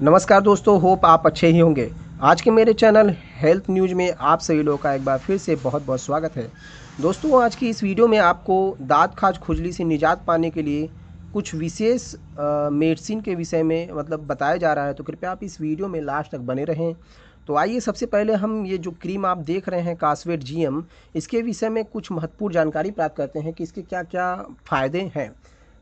नमस्कार दोस्तों होप आप अच्छे ही होंगे आज के मेरे चैनल हेल्थ न्यूज में आप सभी लोगों का एक बार फिर से बहुत बहुत स्वागत है दोस्तों आज की इस वीडियो में आपको दाँत खाज खुजली से निजात पाने के लिए कुछ विशेष मेडिसिन के विषय में मतलब बताया जा रहा है तो कृपया आप इस वीडियो में लास्ट तक बने रहें तो आइए सबसे पहले हम ये जो क्रीम आप देख रहे हैं कास्वेट जीएम इसके विषय में कुछ महत्वपूर्ण जानकारी प्राप्त करते हैं कि इसके क्या क्या फ़ायदे हैं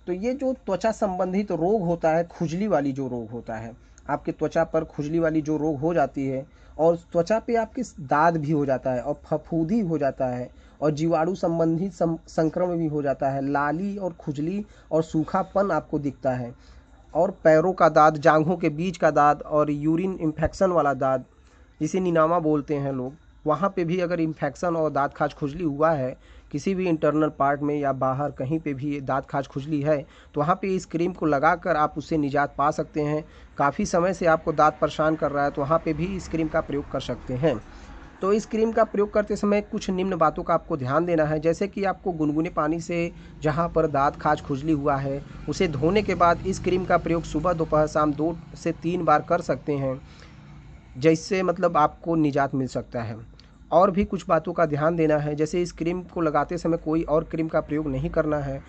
तो ये जो त्वचा संबंधित रोग होता है खुजली वाली जो रोग होता है आपके त्वचा पर खुजली वाली जो रोग हो जाती है और त्वचा पे आपकी दाद भी हो जाता है और फफूदी हो जाता है और जीवाणु संबंधी संक्रमण भी हो जाता है लाली और खुजली और सूखापन आपको दिखता है और पैरों का दाद जांघों के बीच का दाद और यूरिन इन्फेक्शन वाला दाद जिसे निनामा बोलते हैं लोग वहाँ पे भी अगर इन्फेक्शन और दाँत खाज खुजली हुआ है किसी भी इंटरनल पार्ट में या बाहर कहीं पे भी दाँत खाज खुजली है तो वहाँ पे इस क्रीम को लगाकर आप उससे निजात पा सकते हैं काफ़ी समय से आपको दाँत परेशान कर रहा है तो वहाँ पर भी इस क्रीम का प्रयोग कर सकते हैं तो इस क्रीम का प्रयोग करते समय कुछ निम्न बातों का आपको ध्यान देना है जैसे कि आपको गुनगुने पानी से जहाँ पर दांत खाज खुजली हुआ है उसे धोने के बाद इस क्रीम का प्रयोग सुबह दोपहर शाम दो से तीन बार कर सकते हैं जैसे मतलब आपको निजात मिल सकता है और भी कुछ बातों का ध्यान देना है जैसे इस क्रीम को लगाते समय कोई और क्रीम का प्रयोग नहीं करना है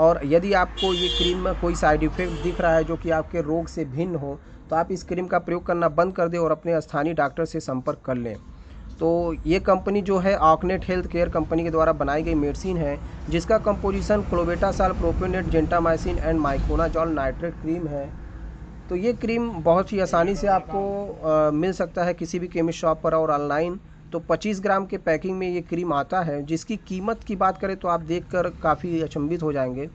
और यदि आपको ये क्रीम में कोई साइड इफ़ेक्ट दिख रहा है जो कि आपके रोग से भिन्न हो तो आप इस क्रीम का प्रयोग करना बंद कर दें और अपने स्थानीय डॉक्टर से संपर्क कर लें तो ये कंपनी जो है ऑकनेट हेल्थ केयर कंपनी के द्वारा बनाई गई मेडिसिन है जिसका composition clobetasol propionate gentamicin and miconazole nitrate cream है तो ये क्रीम बहुत ही आसानी से आपको आ, मिल सकता है किसी भी केमिस्ट शॉप पर और ऑनलाइन तो 25 ग्राम के पैकिंग में ये क्रीम आता है जिसकी कीमत की बात करें तो आप देखकर काफ़ी अचंभित हो जाएंगे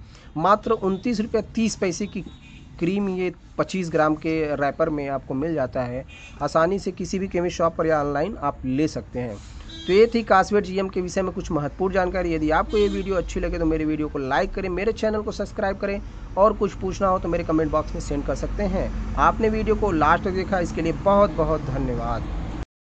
मात्र उनतीस रुपये तीस पैसे की क्रीम ये 25 ग्राम के रैपर में आपको मिल जाता है आसानी से किसी भी केमिस्ट शॉप पर या ऑनलाइन आप ले सकते हैं तो ये थी कासवेट जीएम के विषय में कुछ महत्वपूर्ण जानकारी यदि आपको ये वीडियो अच्छी लगे तो मेरे वीडियो को लाइक करें मेरे चैनल को सब्सक्राइब करें और कुछ पूछना हो तो मेरे कमेंट बॉक्स में सेंड कर सकते हैं आपने वीडियो को लास्ट तक देखा इसके लिए बहुत बहुत धन्यवाद